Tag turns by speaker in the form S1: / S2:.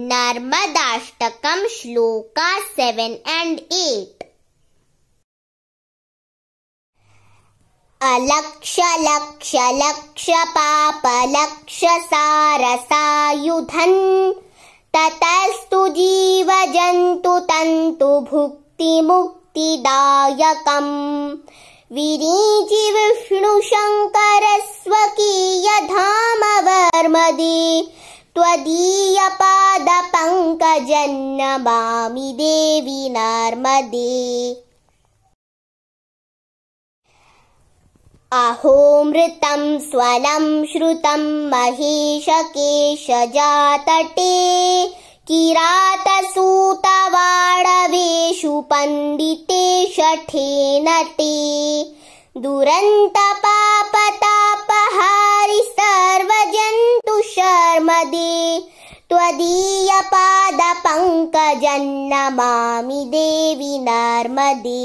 S1: नर्मदाष्टकम् श्लोका seven and at अलक्ष लक्ष लक्ष लक्ष पाप सारसायुधन् ततस्तु जीव जन्तु तन्तु भुक्तिमुक्तिदायकम् धाम वर्मदे। त्वदीयपादपङ्कजन्नमामि देवि नर्मदे अहोमृतं स्वलं श्रुतं महेशकेशजातटे केशजातटे किरातसूतवाणवेषु पण्डिते शठे नटे दुरन्त त्वदीयपादपङ्कजन्नमामि देवि नर्मदे